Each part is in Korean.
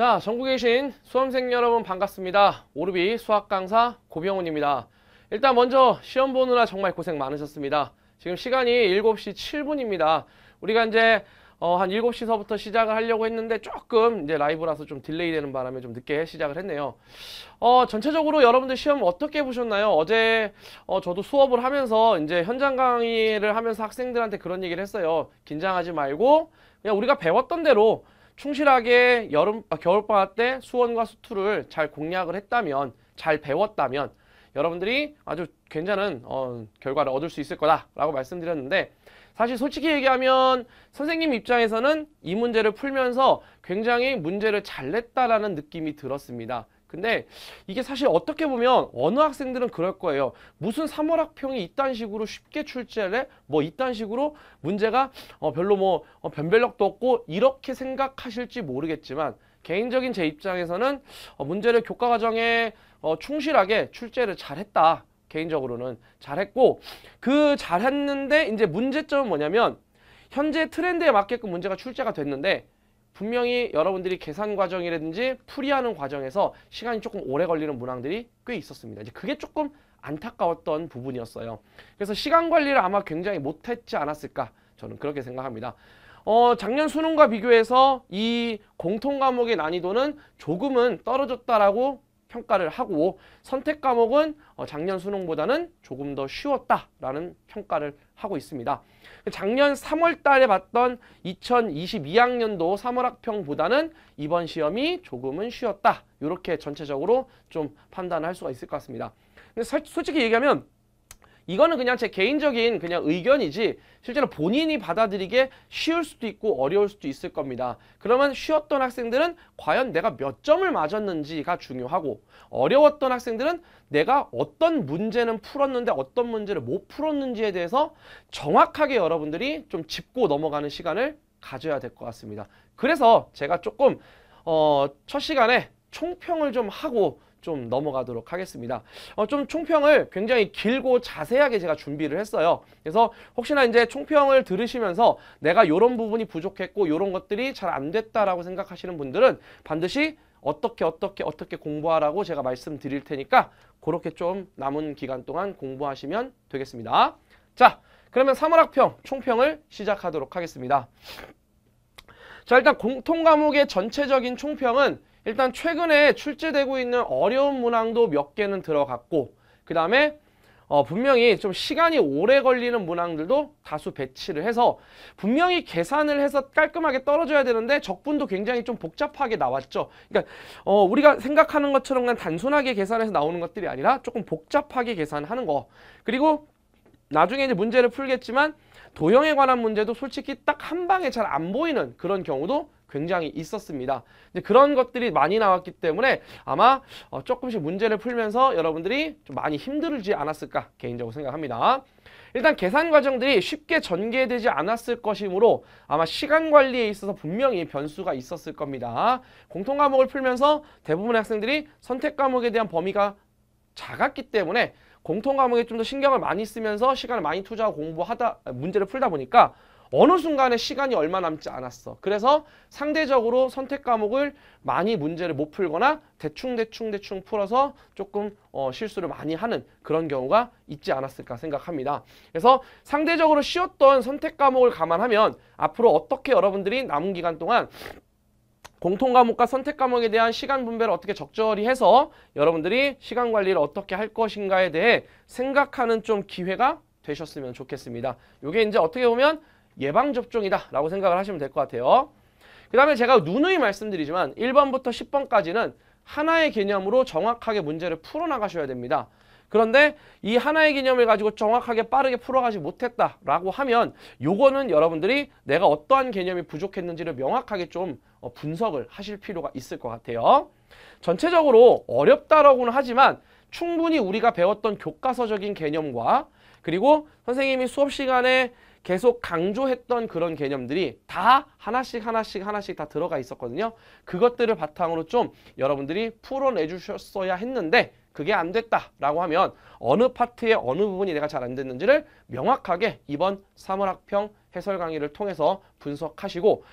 자, 전국에 계신 수험생 여러분 반갑습니다. 오르비 수학 강사 고병훈입니다. 일단 먼저 시험 보느라 정말 고생 많으셨습니다. 지금 시간이 7시 7분입니다. 우리가 이제 어, 한 7시서부터 시작을 하려고 했는데 조금 이제 라이브라서 좀 딜레이 되는 바람에 좀 늦게 시작을 했네요. 어, 전체적으로 여러분들 시험 어떻게 보셨나요? 어제 어, 저도 수업을 하면서 이제 현장 강의를 하면서 학생들한테 그런 얘기를 했어요. 긴장하지 말고 그냥 우리가 배웠던 대로 충실하게 여름 아, 겨울방학 때 수원과 수투를 잘 공략을 했다면 잘 배웠다면 여러분들이 아주 괜찮은 어, 결과를 얻을 수 있을 거다라고 말씀드렸는데 사실 솔직히 얘기하면 선생님 입장에서는 이 문제를 풀면서 굉장히 문제를 잘 냈다라는 느낌이 들었습니다. 근데 이게 사실 어떻게 보면 어느 학생들은 그럴 거예요. 무슨 3월 학평이 이딴 식으로 쉽게 출제를 해? 뭐 이딴 식으로 문제가 어 별로 뭐 어, 변별력도 없고 이렇게 생각하실지 모르겠지만 개인적인 제 입장에서는 어 문제를 교과 과정에 어 충실하게 출제를 잘했다. 개인적으로는 잘했고 그 잘했는데 이제 문제점은 뭐냐면 현재 트렌드에 맞게끔 문제가 출제가 됐는데 분명히 여러분들이 계산 과정이라든지 풀이하는 과정에서 시간이 조금 오래 걸리는 문항들이 꽤 있었습니다. 이제 그게 조금 안타까웠던 부분이었어요. 그래서 시간 관리를 아마 굉장히 못했지 않았을까 저는 그렇게 생각합니다. 어, 작년 수능과 비교해서 이 공통 과목의 난이도는 조금은 떨어졌다라고 평가를 하고 선택 과목은 어, 작년 수능보다는 조금 더 쉬웠다라는 평가를 하고 있습니다. 작년 3월 달에 봤던 2022학년도 3월 학평보다는 이번 시험이 조금은 쉬었다. 이렇게 전체적으로 좀 판단할 수가 있을 것 같습니다. 근데 솔직히 얘기하면 이거는 그냥 제 개인적인 그냥 의견이지 실제로 본인이 받아들이게 쉬울 수도 있고 어려울 수도 있을 겁니다. 그러면 쉬웠던 학생들은 과연 내가 몇 점을 맞았는지가 중요하고 어려웠던 학생들은 내가 어떤 문제는 풀었는데 어떤 문제를 못 풀었는지에 대해서 정확하게 여러분들이 좀 짚고 넘어가는 시간을 가져야 될 것 같습니다. 그래서 제가 조금 어, 첫 시간에 총평을 좀 하고 좀 넘어가도록 하겠습니다. 어, 좀 총평을 굉장히 길고 자세하게 제가 준비를 했어요. 그래서 혹시나 이제 총평을 들으시면서 내가 이런 부분이 부족했고 이런 것들이 잘 안 됐다라고 생각하시는 분들은 반드시 어떻게 어떻게 어떻게 공부하라고 제가 말씀드릴 테니까 그렇게 좀 남은 기간 동안 공부하시면 되겠습니다. 자, 그러면 3월 학평 총평을 시작하도록 하겠습니다. 자, 일단 공통 과목의 전체적인 총평은 일단 최근에 출제되고 있는 어려운 문항도 몇 개는 들어갔고 그 다음에 어, 분명히 좀 시간이 오래 걸리는 문항들도 다수 배치를 해서 분명히 계산을 해서 깔끔하게 떨어져야 되는데 적분도 굉장히 좀 복잡하게 나왔죠. 그러니까 어, 우리가 생각하는 것처럼 그냥 단순하게 계산해서 나오는 것들이 아니라 조금 복잡하게 계산하는 거. 그리고 나중에 이제 문제를 풀겠지만 도형에 관한 문제도 솔직히 딱 한 방에 잘 안 보이는 그런 경우도 굉장히 있었습니다. 그런 것들이 많이 나왔기 때문에 아마 어 조금씩 문제를 풀면서 여러분들이 좀 많이 힘들지 않았을까 개인적으로 생각합니다. 일단 계산 과정들이 쉽게 전개되지 않았을 것이므로 아마 시간 관리에 있어서 분명히 변수가 있었을 겁니다. 공통 과목을 풀면서 대부분의 학생들이 선택 과목에 대한 범위가 작았기 때문에 공통 과목에 좀 더 신경을 많이 쓰면서 시간을 많이 투자하고 공부하다 문제를 풀다 보니까 어느 순간에 시간이 얼마 남지 않았어. 그래서 상대적으로 선택 과목을 많이 문제를 못 풀거나 대충대충 대충 풀어서 조금 어, 실수를 많이 하는 그런 경우가 있지 않았을까 생각합니다. 그래서 상대적으로 쉬웠던 선택 과목을 감안하면 앞으로 어떻게 여러분들이 남은 기간 동안 공통 과목과 선택 과목에 대한 시간 분배를 어떻게 적절히 해서 여러분들이 시간 관리를 어떻게 할 것인가에 대해 생각하는 좀 기회가 되셨으면 좋겠습니다. 이게 이제 어떻게 보면 예방접종이다라고 생각을 하시면 될 것 같아요. 그 다음에 제가 누누이 말씀드리지만 1번부터 10번까지는 하나의 개념으로 정확하게 문제를 풀어나가셔야 됩니다. 그런데 이 하나의 개념을 가지고 정확하게 빠르게 풀어가지 못했다라고 하면 요거는 여러분들이 내가 어떠한 개념이 부족했는지를 명확하게 좀 어, 분석을 하실 필요가 있을 것 같아요. 전체적으로 어렵다라고는 하지만 충분히 우리가 배웠던 교과서적인 개념과 그리고 선생님이 수업 시간에 계속 강조했던 그런 개념들이 다 하나씩 하나씩 하나씩 다 들어가 있었거든요. 그것들을 바탕으로 좀 여러분들이 풀어내 주셨어야 했는데 그게 안 됐다라고 하면 어느 파트의 어느 부분이 내가 잘 안 됐는지를 명확하게 이번 사물학평 해설 강의를 통해서 분석하시고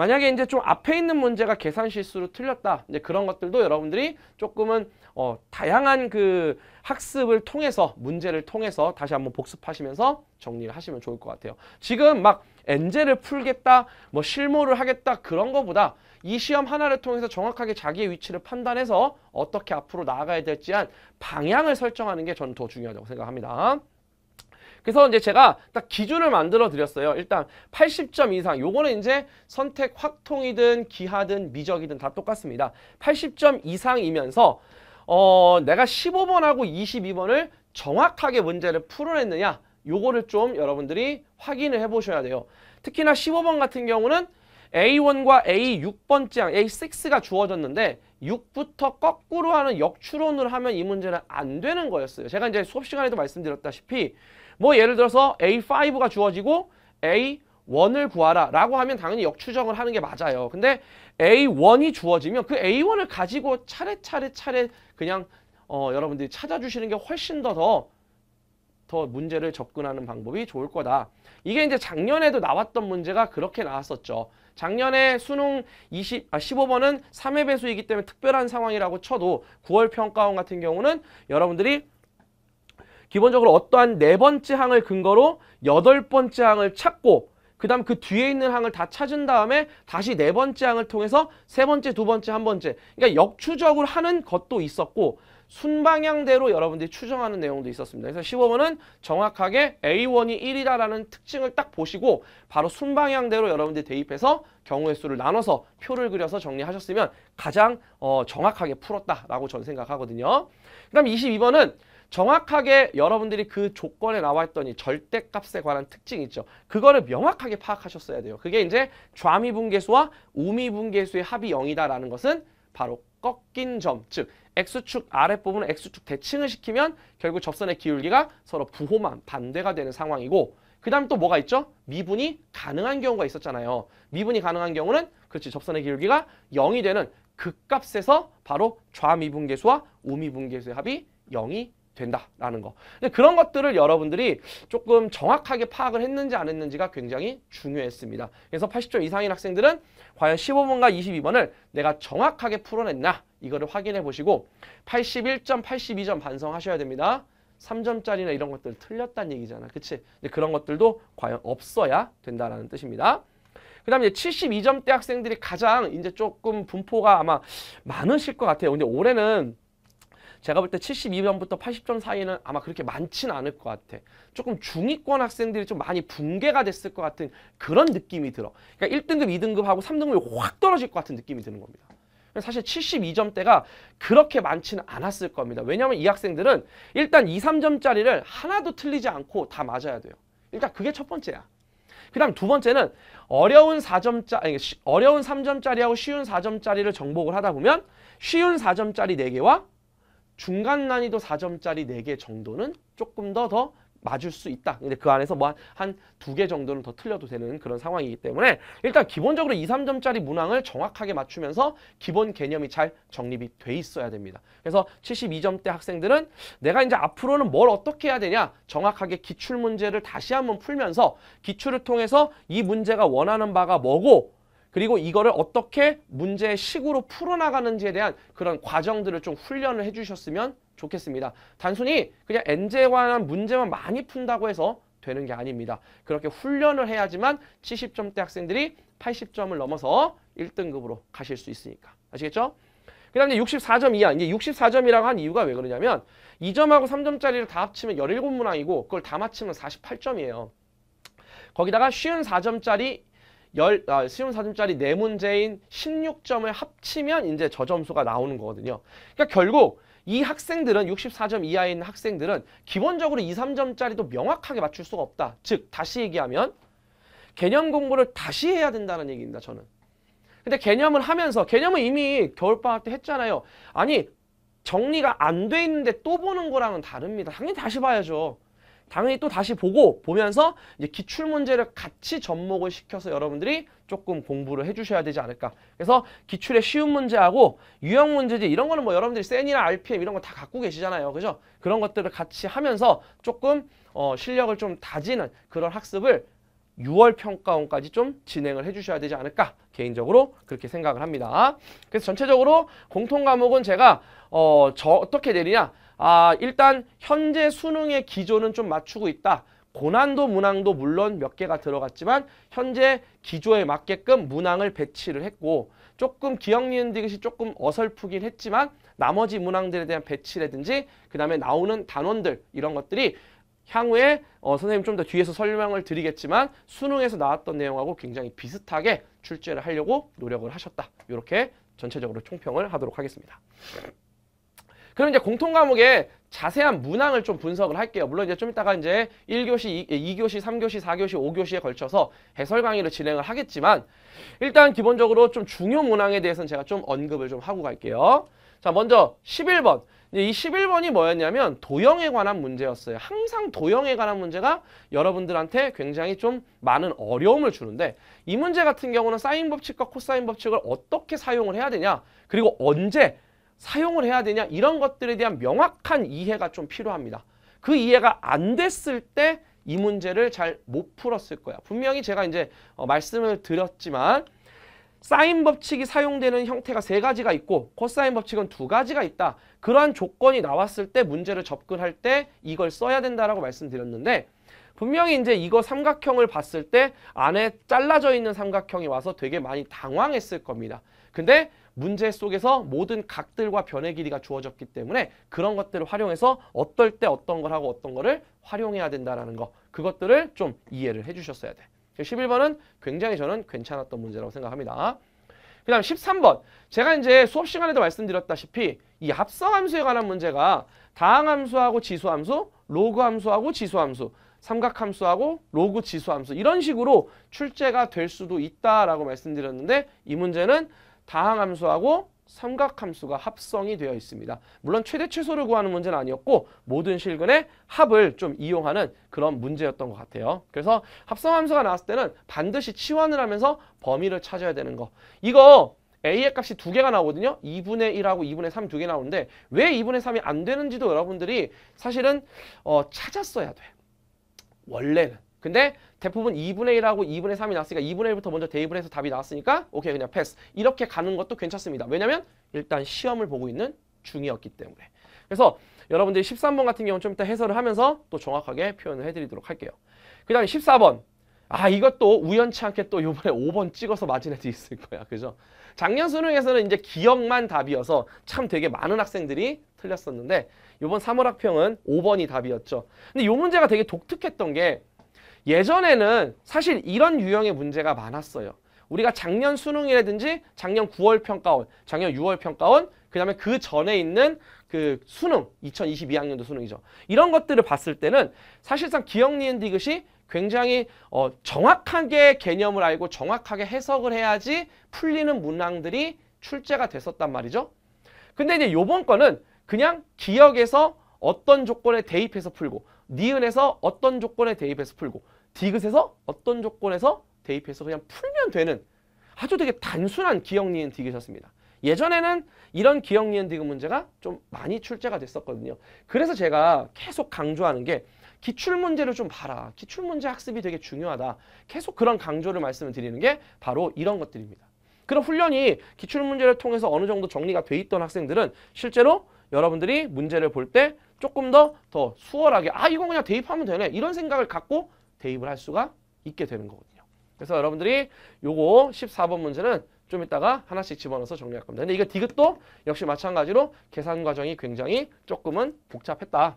만약에 이제 좀 앞에 있는 문제가 계산 실수로 틀렸다. 이제 그런 것들도 여러분들이 조금은 어, 다양한 그 학습을 통해서 문제를 통해서 다시 한번 복습하시면서 정리를 하시면 좋을 것 같아요. 지금 막엔젤을 풀겠다, 뭐 실무를 하겠다 그런 것보다이 시험 하나를 통해서 정확하게 자기의 위치를 판단해서 어떻게 앞으로 나아가야 될지 한 방향을 설정하는 게 저는 더 중요하다고 생각합니다. 그래서 이제 제가 딱 기준을 만들어 드렸어요. 일단 80점 이상 요거는 이제 선택 확통이든 기하든 미적이든 다 똑같습니다. 80점 이상이면서 어 내가 15번하고 22번을 정확하게 문제를 풀어냈느냐 요거를 좀 여러분들이 확인을 해보셔야 돼요. 특히나 15번 같은 경우는 A1과 A6번째 항, A6가 주어졌는데 6부터 거꾸로 하는 역추론을 하면 이 문제는 안 되는 거였어요. 제가 이제 수업 시간에도 말씀드렸다시피 뭐 예를 들어서 A5가 주어지고 A1을 구하라 라고 하면 당연히 역추정을 하는 게 맞아요. 근데 A1이 주어지면 그 A1을 가지고 차례차례 차례 그냥 어, 여러분들이 찾아주시는 게 훨씬 더더더 문제를 접근하는 방법이 좋을 거다. 이게 이제 작년에도 나왔던 문제가 그렇게 나왔었죠. 작년에 수능 20, 아, 15번은 3회 배수이기 때문에 특별한 상황이라고 쳐도 9월 평가원 같은 경우는 여러분들이 기본적으로 어떠한 네 번째 항을 근거로 여덟 번째 항을 찾고 그 다음 그 뒤에 있는 항을 다 찾은 다음에 다시 네 번째 항을 통해서 세 번째, 두 번째, 한 번째 그러니까 역추적을 하는 것도 있었고 순방향대로 여러분들이 추정하는 내용도 있었습니다. 그래서 15번은 정확하게 A1이 1이다라는 특징을 딱 보시고 바로 순방향대로 여러분들이 대입해서 경우의 수를 나눠서 표를 그려서 정리하셨으면 가장 어, 정확하게 풀었다라고 저는 생각하거든요. 그 다음 22번은 정확하게 여러분들이 그 조건에 나와 있던 이 절대값에 관한 특징 이 있죠. 그거를 명확하게 파악하셨어야 돼요. 그게 이제 좌미분계수와 우미분계수의 합이 0이다라는 것은 바로 꺾인 점, 즉 X축 아랫부분 X축 대칭을 시키면 결국 접선의 기울기가 서로 부호만 반대가 되는 상황이고 그 다음 에또 뭐가 있죠? 미분이 가능한 경우가 있었잖아요. 미분이 가능한 경우는 그렇지 접선의 기울기가 0이 되는 극값에서 그 바로 좌미분계수와 우미분계수의 합이 0이 된다라는 거. 근데 그런 것들을 여러분들이 조금 정확하게 파악을 했는지 안 했는지가 굉장히 중요했습니다. 그래서 80점 이상인 학생들은 과연 15번과 22번을 내가 정확하게 풀어냈나 이거를 확인해 보시고 81점, 82점 반성하셔야 됩니다. 3점짜리나 이런 것들 틀렸다는 얘기잖아. 그치? 그런 것들도 과연 없어야 된다라는 뜻입니다. 그 다음에 72점대 학생들이 가장 이제 조금 분포가 아마 많으실 것 같아요. 근데 올해는 제가 볼 때 72점부터 80점 사이는 아마 그렇게 많지는 않을 것 같아. 조금 중위권 학생들이 좀 많이 붕괴가 됐을 것 같은 그런 느낌이 들어. 그러니까 1등급, 2등급하고 3등급이 확 떨어질 것 같은 느낌이 드는 겁니다. 사실 72점대가 그렇게 많지는 않았을 겁니다. 왜냐하면 이 학생들은 일단 2, 3점짜리를 하나도 틀리지 않고 다 맞아야 돼요. 일단 그러니까 그게 첫 번째야. 그 다음 두 번째는 어려운 4점짜, 아니, 어려운 3점짜리하고 쉬운 4점짜리를 정복을 하다 보면 쉬운 4점짜리 4개와 중간 난이도 4점짜리 4개 정도는 조금 더더 더 맞을 수 있다. 근데 그 안에서 뭐 한 두 개 정도는 더 틀려도 되는 그런 상황이기 때문에 일단 기본적으로 2, 3점짜리 문항을 정확하게 맞추면서 기본 개념이 잘 정립이 돼 있어야 됩니다. 그래서 72점대 학생들은 내가 이제 앞으로는 뭘 어떻게 해야 되냐 정확하게 기출 문제를 다시 한번 풀면서 기출을 통해서 이 문제가 원하는 바가 뭐고 그리고 이거를 어떻게 문제의 식으로 풀어나가는지에 대한 그런 과정들을 좀 훈련을 해주셨으면 좋겠습니다. 단순히 그냥 엔제에 관한 문제만 많이 푼다고 해서 되는 게 아닙니다. 그렇게 훈련을 해야지만 70점대 학생들이 80점을 넘어서 1등급으로 가실 수 있으니까. 아시겠죠? 그 다음에 64점 이하, 이제 64점이라고 한 이유가 왜 그러냐면 2점하고 3점짜리를 다 합치면 17문항이고 그걸 다 맞히면 48점이에요. 거기다가 쉬운 4점짜리 열, 아, 수운 사점짜리 네문제인 16점을 합치면 이제 저점수가 나오는 거거든요. 그러니까 결국 이 학생들은 64점 이하인 학생들은 기본적으로 2, 3점짜리도 명확하게 맞출 수가 없다. 즉 다시 얘기하면 개념 공부를 다시 해야 된다는 얘기입니다. 저는. 근데 개념을 하면서 개념은 이미 겨울방학 때 했잖아요. 아니 정리가 안 돼 있는데 또 보는 거랑은 다릅니다. 당연히 다시 봐야죠. 당연히 또 다시 보고 보면서 이제 기출 문제를 같이 접목을 시켜서 여러분들이 조금 공부를 해주셔야 되지 않을까. 그래서 기출의 쉬운 문제하고 유형 문제지 이런 거는 뭐 여러분들이 센이나 RPM 이런 거 다 갖고 계시잖아요. 그죠? 그런 것들을 같이 하면서 조금 어, 실력을 좀 다지는 그런 학습을 6월 평가원까지 좀 진행을 해주셔야 되지 않을까 개인적으로 그렇게 생각을 합니다. 그래서 전체적으로 공통 과목은 제가 어, 저 어떻게 내리냐 아, 일단 현재 수능의 기조는 좀 맞추고 있다. 고난도 문항도 물론 몇 개가 들어갔지만 현재 기조에 맞게끔 문항을 배치를 했고 조금 기억 니은 디귿이 조금 어설프긴 했지만 나머지 문항들에 대한 배치라든지 그 다음에 나오는 단원들 이런 것들이 향후에 어, 선생님 좀 더 뒤에서 설명을 드리겠지만 수능에서 나왔던 내용하고 굉장히 비슷하게 출제를 하려고 노력을 하셨다. 이렇게 전체적으로 총평을 하도록 하겠습니다. 그럼 이제 공통 과목에 자세한 문항을 좀 분석을 할게요. 물론 이제 좀 이따가 이제 1교시, 2, 예, 교시3교시4교시5교시에 걸쳐서 해설 강의를 진행을 하겠지만 일단 기본적으로 좀 중요 문항에 대해서는 제가 좀 언급을 좀 하고 갈게요. 자, 먼저 11번. 이 11번이 뭐였냐면 도형에 관한 문제였어요. 항상 도형에 관한 문제가 여러분들한테 굉장히 좀 많은 어려움을 주는데 이 문제 같은 경우는 사인 법칙과 코사인 법칙을 어떻게 사용을 해야 되냐 그리고 언제 사용을 해야 되냐 이런 것들에 대한 명확한 이해가 좀 필요합니다. 그 이해가 안 됐을 때 이 문제를 잘 못 풀었을 거야. 분명히 제가 이제 어, 말씀을 드렸지만 사인 법칙이 사용되는 형태가 세 가지가 있고 코사인 법칙은 두 가지가 있다. 그러한 조건이 나왔을 때 문제를 접근할 때 이걸 써야 된다라고 말씀드렸는데 분명히 이제 이거 삼각형을 봤을 때 안에 잘라져 있는 삼각형이 와서 되게 많이 당황했을 겁니다. 근데 문제 속에서 모든 각들과 변의 길이가 주어졌기 때문에 그런 것들을 활용해서 어떨 때 어떤 걸 하고 어떤 거를 활용해야 된다라는 거 그것들을 좀 이해를 해주셨어야 돼. 11번은 굉장히 저는 괜찮았던 문제라고 생각합니다. 그 다음 13번 제가 이제 수업 시간에도 말씀드렸다시피 이 합성함수에 관한 문제가 다항함수하고 지수함수, 로그함수하고 지수함수 삼각함수하고 로그 지수함수 이런 식으로 출제가 될 수도 있다라고 말씀드렸는데 이 문제는 다항함수하고 삼각함수가 합성이 되어 있습니다. 물론 최대 최소를 구하는 문제는 아니었고 모든 실근의 합을 좀 이용하는 그런 문제였던 것 같아요. 그래서 합성함수가 나왔을 때는 반드시 치환을 하면서 범위를 찾아야 되는 거. 이거 A의 값이 두 개가 나오거든요. 2분의 1하고 2분의 3 두 개 나오는데 왜 2분의 3이 안 되는지도 여러분들이 사실은 어, 찾았어야 돼. 원래는. 근데 대부분 2분의 1하고 2분의 3이 나왔으니까 2분의 1부터 먼저 대입을 해서 답이 나왔으니까 오케이 그냥 패스 이렇게 가는 것도 괜찮습니다 왜냐면 일단 시험을 보고 있는 중이었기 때문에 그래서 여러분들이 13번 같은 경우는 좀 이따 해설을 하면서 또 정확하게 표현을 해드리도록 할게요 그 다음에 14번 아 이것도 우연치 않게 또요번에 5번 찍어서 맞은 애들이 있을 거야 그죠 작년 수능에서는 이제 기억만 답이어서 참 되게 많은 학생들이 틀렸었는데 요번 3월 학평은 5번이 답이었죠 근데 요 문제가 되게 독특했던 게 예전에는 사실 이런 유형의 문제가 많았어요. 우리가 작년 수능이라든지 작년 9월 평가원, 작년 6월 평가원, 그다음에 그 전에 있는 그 수능, 2022학년도 수능이죠. 이런 것들을 봤을 때는 사실상 기억 리엔 디귿이 굉장히 어, 정확하게 개념을 알고 정확하게 해석을 해야지 풀리는 문항들이 출제가 됐었단 말이죠. 근데 이제 요번 거는 그냥 기억에서 어떤 조건에 대입해서 풀고 니은에서 네 어떤 조건에 대입해서 풀고 디귿에서 어떤 조건에서 대입해서 그냥 풀면 되는 아주 되게 단순한 기억 니은 디귿이었습니다. 예전에는 이런 기억 니은 디귿 문제가 좀 많이 출제가 됐었거든요. 그래서 제가 계속 강조하는 게 기출문제를 좀 봐라. 기출문제 학습이 되게 중요하다. 계속 그런 강조를 말씀을 드리는 게 바로 이런 것들입니다. 그런 훈련이 기출문제를 통해서 어느 정도 정리가 돼 있던 학생들은 실제로 여러분들이 문제를 볼때 조금 더 더 수월하게 아 이건 그냥 대입하면 되네 이런 생각을 갖고 대입을 할 수가 있게 되는 거거든요. 그래서 여러분들이 요거 14번 문제는 좀 이따가 하나씩 집어넣어서 정리할 겁니다. 근데 이거 디귿도 역시 마찬가지로 계산 과정이 굉장히 조금은 복잡했다.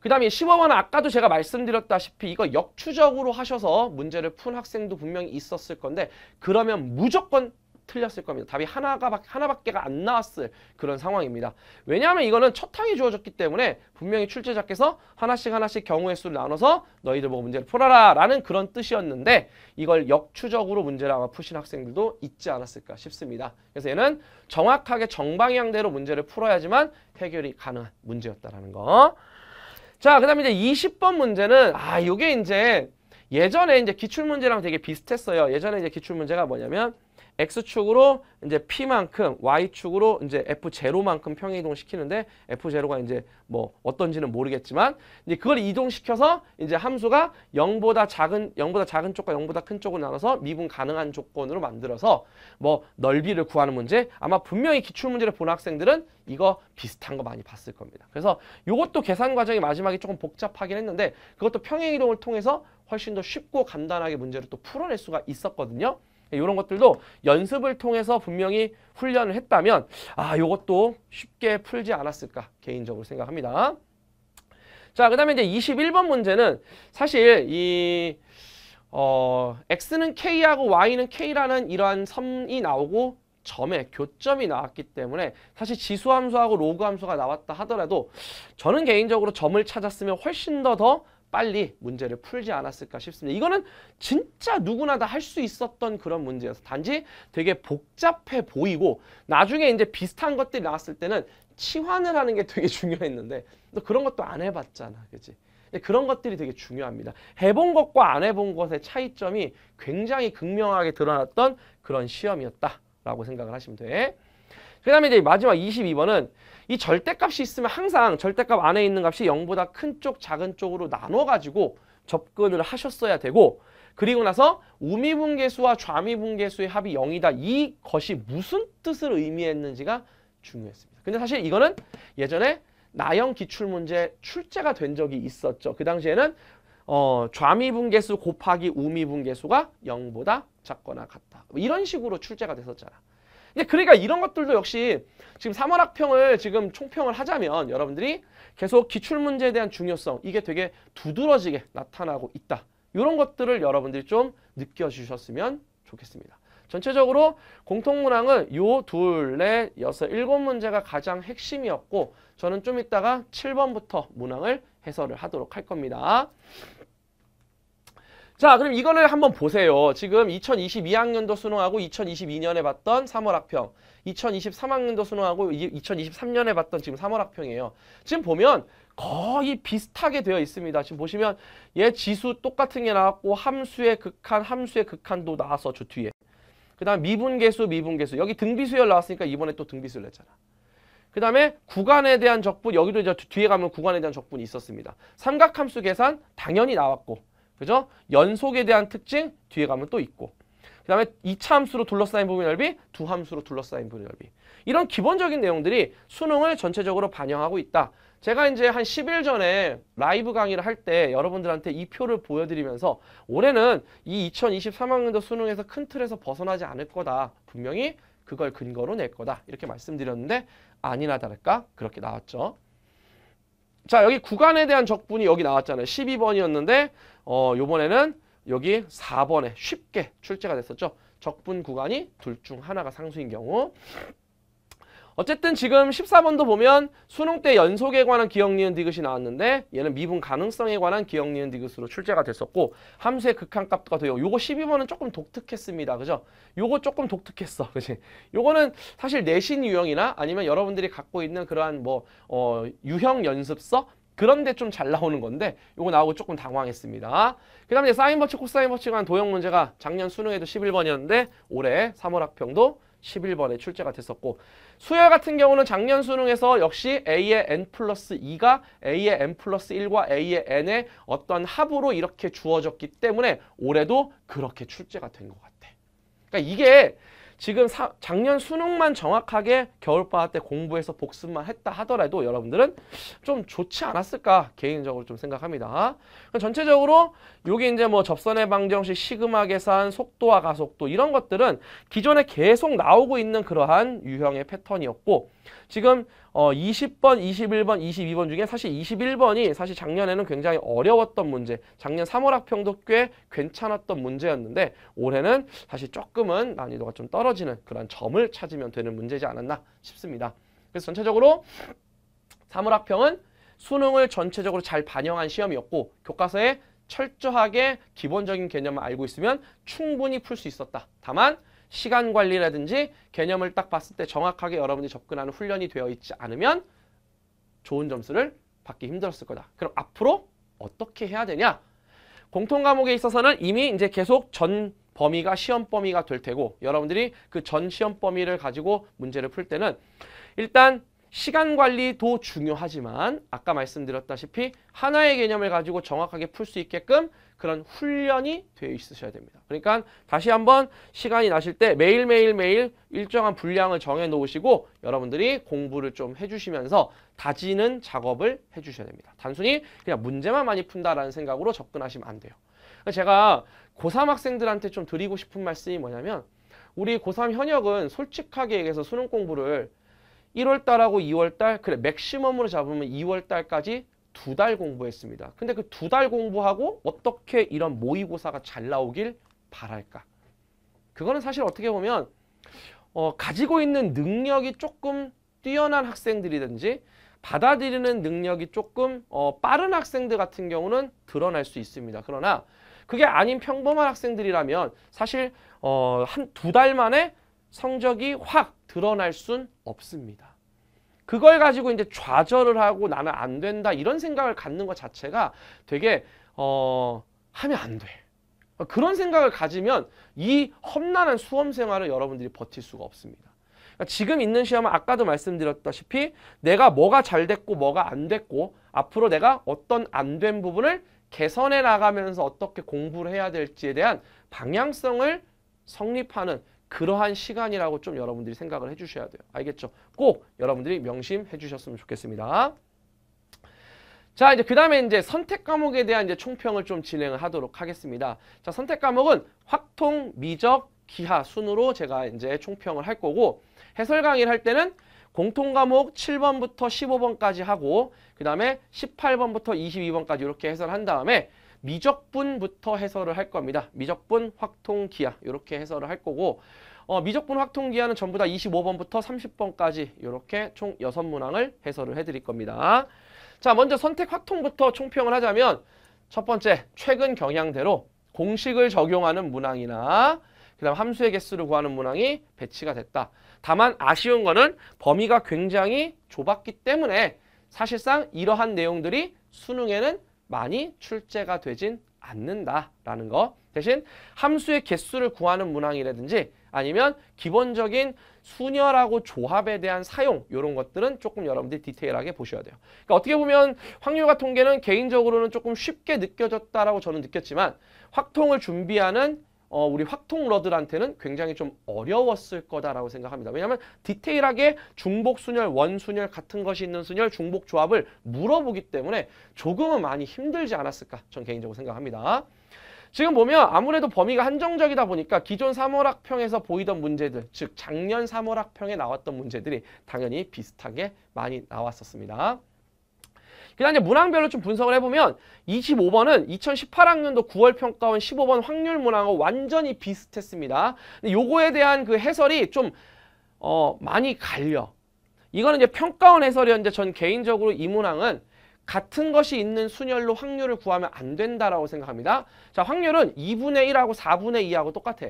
그 다음에 15번은 아까도 제가 말씀드렸다시피 이거 역추적으로 하셔서 문제를 푼 학생도 분명히 있었을 건데 그러면 무조건 틀렸을 겁니다. 답이 하나가 하나밖에가 안 나왔을 그런 상황입니다. 왜냐하면 이거는 첫 탕이 주어졌기 때문에 분명히 출제자께서 하나씩 하나씩 경우의 수를 나눠서 너희들 보고 문제를 풀어라라는 그런 뜻이었는데 이걸 역추적으로 문제를 아마 푸신 학생들도 있지 않았을까 싶습니다. 그래서 얘는 정확하게 정방향대로 문제를 풀어야지만 해결이 가능한 문제였다라는 거. 자, 그다음에 이제 20번 문제는 아, 이게 이제 예전에 이제 기출문제랑 되게 비슷했어요. 예전에 이제 기출문제가 뭐냐면 x축으로 이제 p만큼 y축으로 이제 f0만큼 평행이동 시키는데 f0가 이제 뭐 어떤지는 모르겠지만 이제 그걸 이동시켜서 이제 함수가 0보다 작은 0보다 작은 쪽과 0보다 큰 쪽을 나눠서 미분 가능한 조건으로 만들어서 뭐 넓이를 구하는 문제 아마 분명히 기출 문제를 본 학생들은 이거 비슷한 거 많이 봤을 겁니다. 그래서 이것도 계산 과정이 마지막에 조금 복잡하긴 했는데 그것도 평행이동을 통해서 훨씬 더 쉽고 간단하게 문제를 또 풀어낼 수가 있었거든요. 이런 것들도 연습을 통해서 분명히 훈련을 했다면 아 이것도 쉽게 풀지 않았을까 개인적으로 생각합니다. 자, 그 다음에 이제 21번 문제는 사실 이 어, x는 k하고 y는 k라는 이러한 섬이 나오고 점에 교점이 나왔기 때문에 사실 지수함수하고 로그함수가 나왔다 하더라도 저는 개인적으로 점을 찾았으면 훨씬 더더 더 빨리 문제를 풀지 않았을까 싶습니다. 이거는 진짜 누구나 다 할 수 있었던 그런 문제여서 단지 되게 복잡해 보이고 나중에 이제 비슷한 것들이 나왔을 때는 치환을 하는 게 되게 중요했는데 또 그런 것도 안 해봤잖아. 그치 그런 것들이 되게 중요합니다. 해본 것과 안 해본 것의 차이점이 굉장히 극명하게 드러났던 그런 시험이었다라고 생각을 하시면 돼. 그 다음에 이제 마지막 22번은 이 절대값이 있으면 항상 절대값 안에 있는 값이 0보다 큰 쪽, 작은 쪽으로 나눠가지고 접근을 하셨어야 되고 그리고 나서 우미분계수와 좌미분계수의 합이 0이다. 이것이 무슨 뜻을 의미했는지가 중요했습니다. 근데 사실 이거는 예전에 나형 기출문제 출제가 된 적이 있었죠. 그 당시에는 어, 좌미분계수 곱하기 우미분계수가 0보다 작거나 같다. 뭐 이런 식으로 출제가 됐었잖아. 근데 그러니까 이런 것들도 역시 지금 3월 학평을 지금 총평을 하자면 여러분들이 계속 기출문제에 대한 중요성 이게 되게 두드러지게 나타나고 있다. 이런 것들을 여러분들이 좀 느껴주셨으면 좋겠습니다. 전체적으로 공통문항은 요 둘, 넷, 여섯, 일곱 문제가 가장 핵심이었고 저는 좀 이따가 7번부터 문항을 해설을 하도록 할 겁니다. 자 그럼 이거를 한번 보세요. 지금 2022학년도 수능하고 2022년에 봤던 3월 학평 2023학년도 수능하고 2023년에 봤던 지금 3월 학평이에요. 지금 보면 거의 비슷하게 되어 있습니다. 지금 보시면 얘 지수 똑같은 게 나왔고 함수의 극한 함수의 극한도 나와서 저 뒤에 그 다음 미분계수 미분계수 여기 등비수열 나왔으니까 이번에 또 등비수열 냈잖아. 그 다음에 구간에 대한 적분 여기도 이제 뒤에 가면 구간에 대한 적분이 있었습니다. 삼각함수 계산 당연히 나왔고 그죠? 연속에 대한 특징 뒤에 가면 또 있고 그 다음에 이차 함수로 둘러싸인 부분 넓이, 두 함수로 둘러싸인 부분 넓이. 이런 기본적인 내용들이 수능을 전체적으로 반영하고 있다. 제가 이제 한 10일 전에 라이브 강의를 할 때 여러분들한테 이 표를 보여드리면서 올해는 이 2023학년도 수능에서 큰 틀에서 벗어나지 않을 거다. 분명히 그걸 근거로 낼 거다. 이렇게 말씀드렸는데 아니나 다를까 그렇게 나왔죠. 자 여기 구간에 대한 적분이 여기 나왔잖아요. 12번이었는데 어 요번에는 여기 4번에 쉽게 출제가 됐었죠. 적분 구간이 둘 중 하나가 상수인 경우 어쨌든 지금 14번도 보면 수능 때 연속에 관한 기억 니은 디귿이 나왔는데 얘는 미분 가능성에 관한 기억 니은 디귿으로 출제가 됐었고 함수의 극한값과 도형 요거 12번은 조금 독특했습니다. 그죠? 요거 조금 독특했어. 그지 요거는 사실 내신 유형이나 아니면 여러분들이 갖고 있는 그러한 뭐 어, 유형 연습서 그런데 좀 잘 나오는 건데 요거 나오고 조금 당황했습니다. 그 다음에 사인 버츠 코사인 버츠에 관한 도형 문제가 작년 수능에도 11번이었는데 올해 3월 학평도 11번에 출제가 됐었고 수열 같은 경우는 작년 수능에서 역시 A의 N 플러스 2가 A의 N 플러스 1과 A의 N의 어떤 합으로 이렇게 주어졌기 때문에 올해도 그렇게 출제가 된 것 같아. 그러니까 이게 지금 사, 작년 수능만 정확하게 겨울방학 때 공부해서 복습만 했다 하더라도 여러분들은 좀 좋지 않았을까 개인적으로 좀 생각합니다. 전체적으로 요게 이제 뭐 접선의 방정식, 시그마 계산, 속도와 가속도 이런 것들은 기존에 계속 나오고 있는 그러한 유형의 패턴이었고 지금 어 20번, 21번, 22번 중에 사실 21번이 사실 작년에는 굉장히 어려웠던 문제 작년 3월 학평도 꽤 괜찮았던 문제였는데 올해는 사실 조금은 난이도가 좀 떨어지는 그런 점을 찾으면 되는 문제지 않았나 싶습니다. 그래서 전체적으로 3월 학평은 수능을 전체적으로 잘 반영한 시험이었고 교과서에 철저하게 기본적인 개념을 알고 있으면 충분히 풀 수 있었다. 다만 시간 관리라든지 개념을 딱 봤을 때 정확하게 여러분이 접근하는 훈련이 되어 있지 않으면 좋은 점수를 받기 힘들었을 거다. 그럼 앞으로 어떻게 해야 되냐? 공통 과목에 있어서는 이미 이제 계속 전 범위가 시험 범위가 될 테고 여러분들이 그 전 시험 범위를 가지고 문제를 풀 때는 일단 시간 관리도 중요하지만 아까 말씀드렸다시피 하나의 개념을 가지고 정확하게 풀 수 있게끔 그런 훈련이 되어 있으셔야 됩니다. 그러니까 다시 한번 시간이 나실 때 매일매일 매일 일정한 분량을 정해 놓으시고 여러분들이 공부를 좀 해주시면서 다지는 작업을 해주셔야 됩니다. 단순히 그냥 문제만 많이 푼다라는 생각으로 접근하시면 안 돼요. 그러니까 제가 고3 학생들한테 좀 드리고 싶은 말씀이 뭐냐면 우리 고3 현역은 솔직하게 얘기해서 수능 공부를 1월달하고 2월달 그래 맥시멈으로 잡으면 2월달까지 두 달 공부했습니다. 근데 그 두 달 공부하고 어떻게 이런 모의고사가 잘 나오길 바랄까? 그거는 사실 어떻게 보면 어, 가지고 있는 능력이 조금 뛰어난 학생들이든지 받아들이는 능력이 조금 어, 빠른 학생들 같은 경우는 드러날 수 있습니다. 그러나 그게 아닌 평범한 학생들이라면 사실 어, 한 두 달 만에 성적이 확 드러날 순 없습니다. 그걸 가지고 이제 좌절을 하고 나는 안 된다 이런 생각을 갖는 것 자체가 되게 어 하면 안 돼. 그런 생각을 가지면 이 험난한 수험 생활을 여러분들이 버틸 수가 없습니다. 그러니까 지금 있는 시험은 아까도 말씀드렸다시피 내가 뭐가 잘 됐고 뭐가 안 됐고 앞으로 내가 어떤 안 된 부분을 개선해 나가면서 어떻게 공부를 해야 될지에 대한 방향성을 성립하는 그러한 시간이라고 좀 여러분들이 생각을 해주셔야 돼요. 알겠죠? 꼭 여러분들이 명심해 주셨으면 좋겠습니다. 자 이제 그 다음에 이제 선택 과목에 대한 이제 총평을 좀 진행을 하도록 하겠습니다. 자 선택 과목은 확통, 미적, 기하 순으로 제가 이제 총평을 할 거고 해설 강의를 할 때는 공통 과목 7번부터 15번까지 하고 그 다음에 18번부터 22번까지 이렇게 해설한 다음에 미적분부터 해설을 할 겁니다. 미적분, 확통, 기하 이렇게 해설을 할 거고 어, 미적분, 확통, 기하는 전부 다 25번부터 30번까지 이렇게 총 6문항을 해설을 해드릴 겁니다. 자, 먼저 선택 확통부터 총평을 하자면 첫 번째, 최근 경향대로 공식을 적용하는 문항이나 그 다음 함수의 개수를 구하는 문항이 배치가 됐다. 다만 아쉬운 거는 범위가 굉장히 좁았기 때문에 사실상 이러한 내용들이 수능에는 많이 출제가 되진 않는다라는 거. 대신 함수의 개수를 구하는 문항이라든지 아니면 기본적인 수열하고 조합에 대한 사용 이런 것들은 조금 여러분들이 디테일하게 보셔야 돼요. 그러니까 어떻게 보면 확률과 통계는 개인적으로는 조금 쉽게 느껴졌다라고 저는 느꼈지만 확통을 준비하는 어, 우리 확통 러들한테는 굉장히 좀 어려웠을 거다라고 생각합니다. 왜냐하면 디테일하게 중복 순열, 원 순열 같은 것이 있는 순열, 중복 조합을 물어보기 때문에 조금은 많이 힘들지 않았을까 전 개인적으로 생각합니다. 지금 보면 아무래도 범위가 한정적이다 보니까 기존 3월학평에서 보이던 문제들 즉 작년 3월학평에 나왔던 문제들이 당연히 비슷하게 많이 나왔었습니다. 그다음 에 문항별로 좀 분석을 해보면 25번은 2018학년도 9월 평가원 15번 확률 문항하고 완전히 비슷했습니다. 근데 요거에 대한 그 해설이 좀 어, 많이 갈려. 이거는 이제 평가원 해설이었는데 전 개인적으로 이 문항은 같은 것이 있는 순열로 확률을 구하면 안 된다라고 생각합니다. 자, 확률은 2분의 1하고 4분의 2하고 똑같아.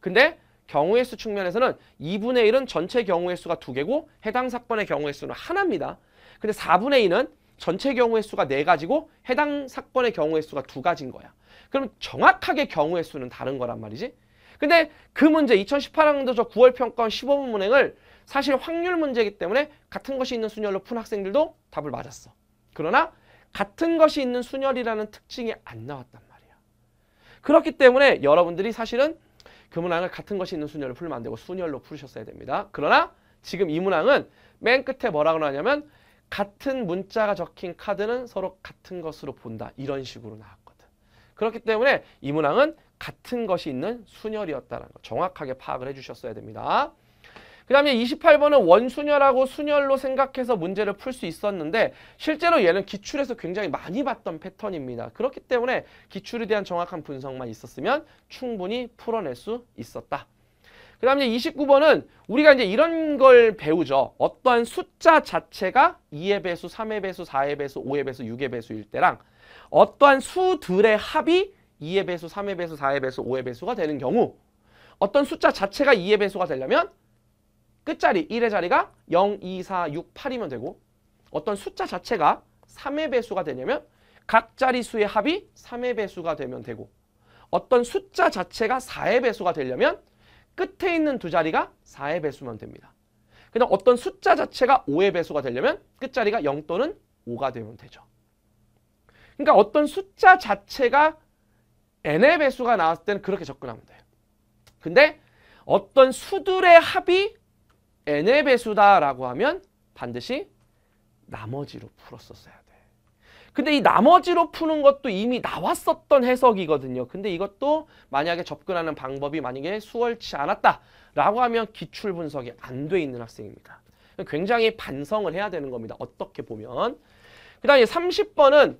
근데 경우의 수 측면에서는 2분의 1은 전체 경우의 수가 2개고 해당 사건의 경우의 수는 하나입니다. 근데 4분의 2는 전체 경우의 수가 네가지고 해당 사건의 경우의 수가 두가지인 거야. 그럼 정확하게 경우의 수는 다른 거란 말이지. 근데 그 문제 2018학년도 저 9월 평가원 15분 문행을 사실 확률 문제이기 때문에 같은 것이 있는 순열로 푼 학생들도 답을 맞았어. 그러나 같은 것이 있는 순열이라는 특징이 안 나왔단 말이야. 그렇기 때문에 여러분들이 사실은 그 문항을 같은 것이 있는 순열로 풀면 안 되고 순열로 풀으셨어야 됩니다. 그러나 지금 이 문항은 맨 끝에 뭐라고 하냐면 같은 문자가 적힌 카드는 서로 같은 것으로 본다. 이런 식으로 나왔거든. 그렇기 때문에 이 문항은 같은 것이 있는 순열이었다는 거 정확하게 파악을 해주셨어야 됩니다. 그 다음에 28번은 원순열하고 순열로 생각해서 문제를 풀 수 있었는데 실제로 얘는 기출에서 굉장히 많이 봤던 패턴입니다. 그렇기 때문에 기출에 대한 정확한 분석만 있었으면 충분히 풀어낼 수 있었다. 그 다음에 29번은 우리가 이제 이런 걸 배우죠. 어떠한 숫자 자체가 2의 배수, 3의 배수, 4의 배수, 5의 배수, 6의 배수일 때랑 어떠한 수들의 합이 2의 배수, 3의 배수, 4의 배수, 5의 배수가 되는 경우 어떤 숫자 자체가 2의 배수가 되려면 끝자리 1의 자리가 0, 2, 4, 6, 8이면 되고 어떤 숫자 자체가 3의 배수가 되냐면 각 자리수의 합이 3의 배수가 되면 되고 어떤 숫자 자체가 4의 배수가 되려면 끝에 있는 두 자리가 4의 배수면 됩니다. 그냥 어떤 숫자 자체가 5의 배수가 되려면 끝자리가 0 또는 5가 되면 되죠. 그러니까 어떤 숫자 자체가 n의 배수가 나왔을 때는 그렇게 접근하면 돼요. 근데 어떤 수들의 합이 n의 배수다라고 하면 반드시 나머지로 풀었었어야 돼. 근데 이 나머지로 푸는 것도 이미 나왔었던 해석이거든요. 근데 이것도 만약에 접근하는 방법이 만약에 수월치 않았다라고 하면 기출 분석이 안 돼 있는 학생입니다. 굉장히 반성을 해야 되는 겁니다. 어떻게 보면. 그 다음에 30번은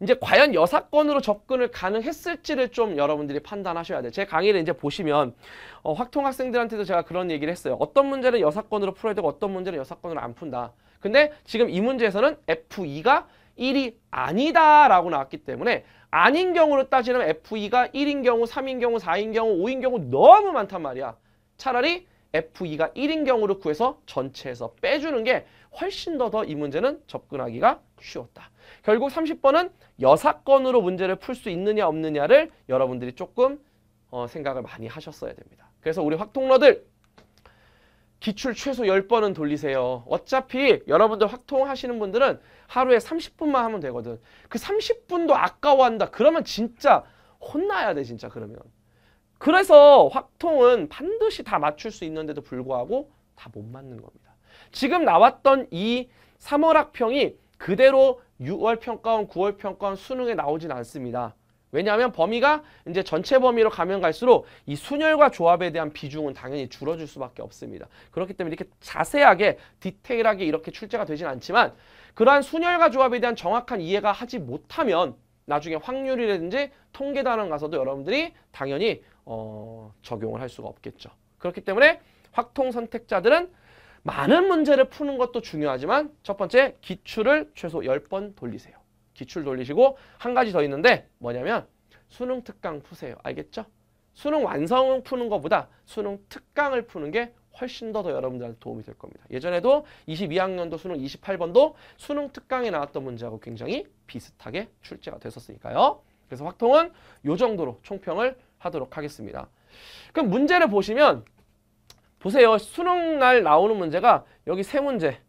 이제 과연 여사건으로 접근을 가능했을지를 좀 여러분들이 판단하셔야 돼요. 제 강의를 이제 보시면 어, 확통 학생들한테도 제가 그런 얘기를 했어요. 어떤 문제는 여사건으로 풀어야 되고 어떤 문제는 여사건으로 안 푼다. 근데 지금 이 문제에서는 F2가 1이 아니다라고 나왔기 때문에 아닌 경우로 따지면 F2가 1인 경우, 3인 경우, 4인 경우, 5인 경우 너무 많단 말이야. 차라리 F2가 1인 경우로 구해서 전체에서 빼주는 게 훨씬 더 더 이 문제는 접근하기가 쉬웠다. 결국 30번은 여사건으로 문제를 풀 수 있느냐 없느냐를 여러분들이 조금 어, 생각을 많이 하셨어야 됩니다. 그래서 우리 확통러들 기출 최소 10번은 돌리세요. 어차피 여러분들 확통하시는 분들은 하루에 30분만 하면 되거든. 그 30분도 아까워한다. 그러면 진짜 혼나야 돼, 진짜 그러면. 그래서 확통은 반드시 다 맞출 수 있는데도 불구하고 다 못 맞는 겁니다. 지금 나왔던 이 3월 학평이 그대로 6월 평가원, 9월 평가원 수능에 나오진 않습니다. 왜냐하면 범위가 이제 전체 범위로 가면 갈수록 이 순열과 조합에 대한 비중은 당연히 줄어질 수밖에 없습니다. 그렇기 때문에 이렇게 자세하게 디테일하게 이렇게 출제가 되진 않지만 그러한 순열과 조합에 대한 정확한 이해가 하지 못하면 나중에 확률이라든지 통계 단원 가서도 여러분들이 당연히 어, 적용을 할 수가 없겠죠. 그렇기 때문에 확통 선택자들은 많은 문제를 푸는 것도 중요하지만 첫 번째 기출을 최소 열 번 돌리세요. 기출 돌리시고 한 가지 더 있는데 뭐냐면 수능 특강 푸세요. 알겠죠? 수능 완성을 푸는 것보다 수능 특강을 푸는 게 훨씬 더, 더 여러분들한테 도움이 될 겁니다. 예전에도 22학년도 수능 28번도 수능 특강에 나왔던 문제하고 굉장히 비슷하게 출제가 됐었으니까요. 그래서 확통은 요 정도로 총평을 하도록 하겠습니다. 그럼 문제를 보시면 보세요. 수능 날 나오는 문제가 여기 세 문제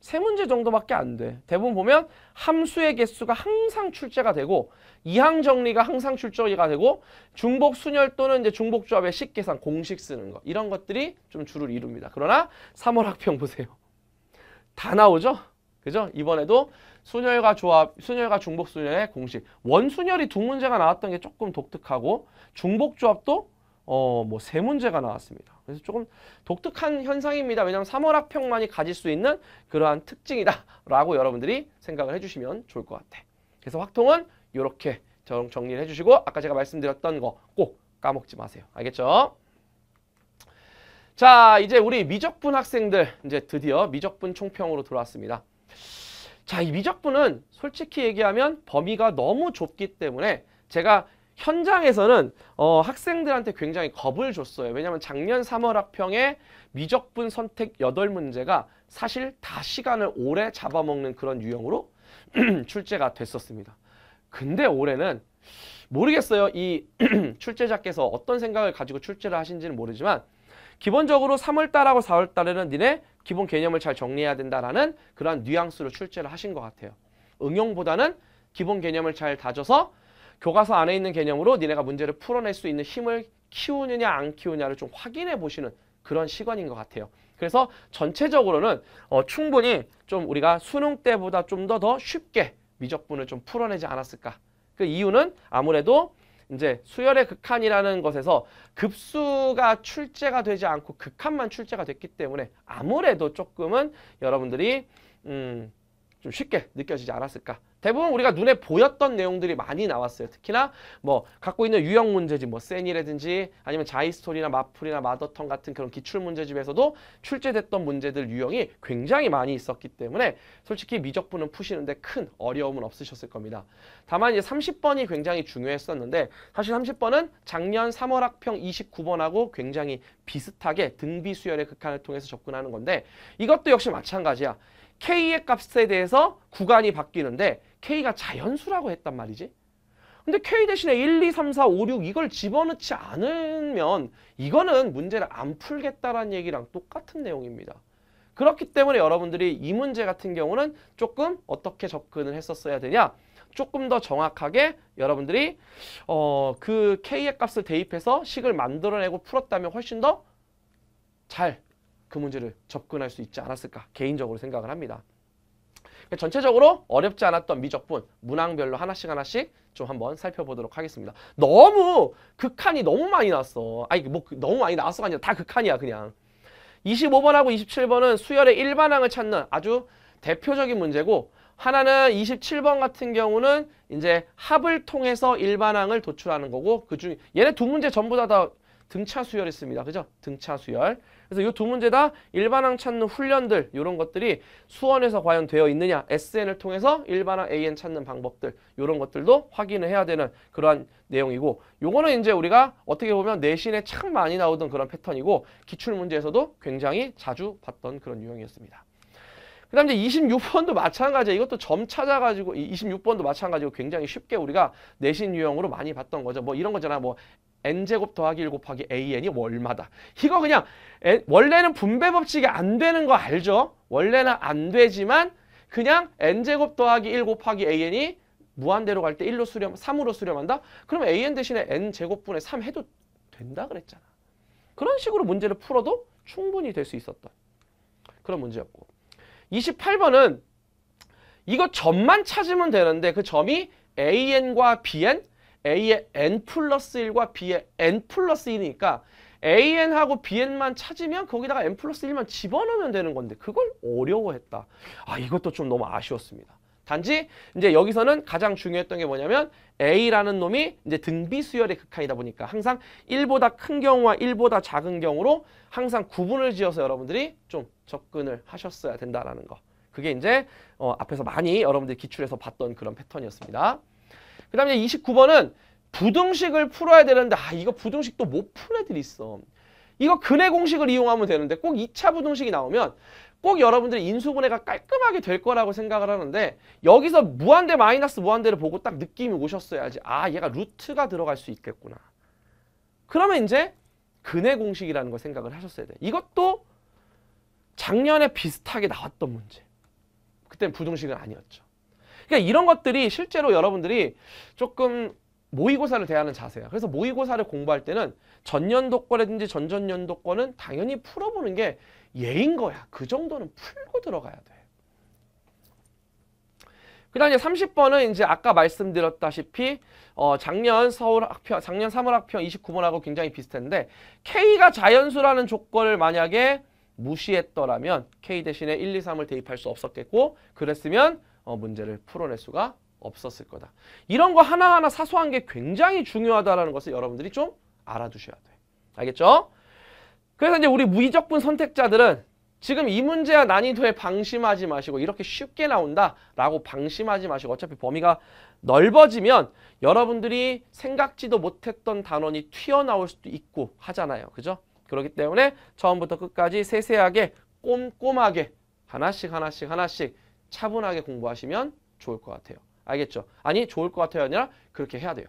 세 문제 정도밖에 안 돼. 대부분 보면 함수의 개수가 항상 출제가 되고 이항 정리가 항상 출제가 되고 중복 순열 또는 이제 중복 조합의 식 계산 공식 쓰는 거 이런 것들이 좀 주를 이룹니다. 그러나 3월 학평 보세요. 다 나오죠? 그죠? 이번에도 순열과 조합, 순열과 중복 순열의 공식. 원순열이 두 문제가 나왔던 게 조금 독특하고 중복 조합도 어, 뭐 세 문제가 나왔습니다. 그래서 조금 독특한 현상입니다. 왜냐하면 3월 학평만이 가질 수 있는 그러한 특징이다라고 여러분들이 생각을 해주시면 좋을 것 같아. 그래서 확통은 이렇게 정리를 해주시고 아까 제가 말씀드렸던 거 꼭 까먹지 마세요. 알겠죠? 자, 이제 우리 미적분 학생들 이제 드디어 미적분 총평으로 들어왔습니다 자, 이 미적분은 솔직히 얘기하면 범위가 너무 좁기 때문에 제가 현장에서는 어, 학생들한테 굉장히 겁을 줬어요. 왜냐하면 작년 3월 학평의 미적분 선택 8문제가 사실 다 시간을 오래 잡아먹는 그런 유형으로 출제가 됐었습니다. 근데 올해는 모르겠어요. 이 출제자께서 어떤 생각을 가지고 출제를 하신지는 모르지만 기본적으로 3월달하고 4월달에는 니네 기본 개념을 잘 정리해야 된다라는 그러한 뉘앙스로 출제를 하신 것 같아요. 응용보다는 기본 개념을 잘 다져서 교과서 안에 있는 개념으로 니네가 문제를 풀어낼 수 있는 힘을 키우느냐 안 키우냐를 좀 확인해 보시는 그런 시간인 것 같아요. 그래서 전체적으로는 어, 충분히 좀 우리가 수능 때보다 좀 더 더 쉽게 미적분을 좀 풀어내지 않았을까. 그 이유는 아무래도 이제 수열의 극한이라는 것에서 급수가 출제가 되지 않고 극한만 출제가 됐기 때문에 아무래도 조금은 여러분들이 음, 좀 쉽게 느껴지지 않았을까. 대부분 우리가 눈에 보였던 내용들이 많이 나왔어요. 특히나 뭐 갖고 있는 유형 문제집 뭐 센이라든지 아니면 자이스토리나 마플이나 마더턴 같은 그런 기출 문제집에서도 출제됐던 문제들 유형이 굉장히 많이 있었기 때문에 솔직히 미적분은 푸시는데 큰 어려움은 없으셨을 겁니다. 다만 이제 30번이 굉장히 중요했었는데 사실 30번은 작년 3월 학평 29번하고 굉장히 비슷하게 등비 수열의 극한을 통해서 접근하는 건데 이것도 역시 마찬가지야. K의 값에 대해서 구간이 바뀌는데 K가 자연수라고 했단 말이지. 근데 K 대신에 1, 2, 3, 4, 5, 6 이걸 집어넣지 않으면 이거는 문제를 안 풀겠다라는 얘기랑 똑같은 내용입니다. 그렇기 때문에 여러분들이 이 문제 같은 경우는 조금 어떻게 접근을 했었어야 되냐 조금 더 정확하게 여러분들이 어, 그 K의 값을 대입해서 식을 만들어내고 풀었다면 훨씬 더 잘 그 문제를 접근할 수 있지 않았을까 개인적으로 생각을 합니다. 그러니까 전체적으로 어렵지 않았던 미적분 문항별로 하나씩 하나씩 좀 한번 살펴보도록 하겠습니다. 너무 극한이 너무 많이 나왔어. 아니 뭐 그 너무 많이 나왔어가 아니라 다 극한이야 그냥. 25번하고 27번은 수열의 일반항을 찾는 아주 대표적인 문제고 하나는 27번 같은 경우는 이제 합을 통해서 일반항을 도출하는 거고 그중 얘네 두 문제 전부 다, 다 등차 수열했습니다. 그죠? 등차 수열. 그래서 이 두 문제 다 일반항 찾는 훈련들 이런 것들이 수원에서 과연 되어 있느냐 SN을 통해서 일반항 AN 찾는 방법들 이런 것들도 확인을 해야 되는 그러한 내용이고 요거는 이제 우리가 어떻게 보면 내신에 참 많이 나오던 그런 패턴이고 기출문제에서도 굉장히 자주 봤던 그런 유형이었습니다. 그 다음 이제 26번도 마찬가지예요. 이것도 점 찾아가지고 26번도 마찬가지고 굉장히 쉽게 우리가 내신 유형으로 많이 봤던 거죠. 뭐 이런 거잖아. 뭐 n제곱 더하기 1 곱하기 an이 얼마다. 이거 그냥 n, 원래는 분배 법칙이 안 되는 거 알죠? 원래는 안 되지만 그냥 n제곱 더하기 1 곱하기 an이 무한대로 갈 때 1로 수렴, 3으로 수렴한다? 그럼 an 대신에 n제곱분의 3 해도 된다 그랬잖아. 그런 식으로 문제를 풀어도 충분히 될 수 있었던 그런 문제였고 28번은 이거 점만 찾으면 되는데 그 점이 an과 bn A의 N 플러스 1과 B의 N 플러스 1이니까 AN하고 BN만 찾으면 거기다가 N 플러스 1만 집어넣으면 되는 건데 그걸 어려워했다. 아 이것도 좀 너무 아쉬웠습니다. 단지 이제 여기서는 가장 중요했던 게 뭐냐면 A라는 놈이 이제 등비 수열의 극한이다 보니까 항상 1보다 큰 경우와 1보다 작은 경우로 항상 구분을 지어서 여러분들이 좀 접근을 하셨어야 된다라는 거. 그게 이제 어, 앞에서 많이 여러분들이 기출해서 봤던 그런 패턴이었습니다. 그 다음에 29번은 부등식을 풀어야 되는데 아 이거 부등식도 못 푸는 애들이 있어. 이거 근해 공식을 이용하면 되는데 꼭 2차 부등식이 나오면 꼭 여러분들이 인수분해가 깔끔하게 될 거라고 생각을 하는데 여기서 무한대 마이너스 무한대를 보고 딱 느낌이 오셨어야지 아 얘가 루트가 들어갈 수 있겠구나. 그러면 이제 근해 공식이라는 걸 생각을 하셨어야 돼. 이것도 작년에 비슷하게 나왔던 문제. 그때는 부등식은 아니었죠. 그러니까 이런 것들이 실제로 여러분들이 조금 모의고사를 대하는 자세야. 그래서 모의고사를 공부할 때는 전년도 거라든지 전전년도 거는 당연히 풀어보는 게 예인 거야. 그 정도는 풀고 들어가야 돼. 그 다음에 30번은 이제 아까 말씀드렸다시피 어 작년 서울 학평, 작년 3월 학평 29번하고 굉장히 비슷한데 K가 자연수라는 조건을 만약에 무시했더라면 K 대신에 1, 2, 3을 대입할 수 없었겠고 그랬으면 어, 문제를 풀어낼 수가 없었을 거다. 이런 거 하나하나 사소한 게 굉장히 중요하다는 것을 여러분들이 좀 알아두셔야 돼. 알겠죠? 그래서 이제 우리 무의적분 선택자들은 지금 이 문제와 난이도에 방심하지 마시고 이렇게 쉽게 나온다라고 방심하지 마시고 어차피 범위가 넓어지면 여러분들이 생각지도 못했던 단원이 튀어나올 수도 있고 하잖아요. 그죠? 그렇기 때문에 처음부터 끝까지 세세하게 꼼꼼하게 하나씩 하나씩 하나씩 차분하게 공부하시면 좋을 것 같아요. 알겠죠? 아니 좋을 것 같아요 아니라 그렇게 해야 돼요.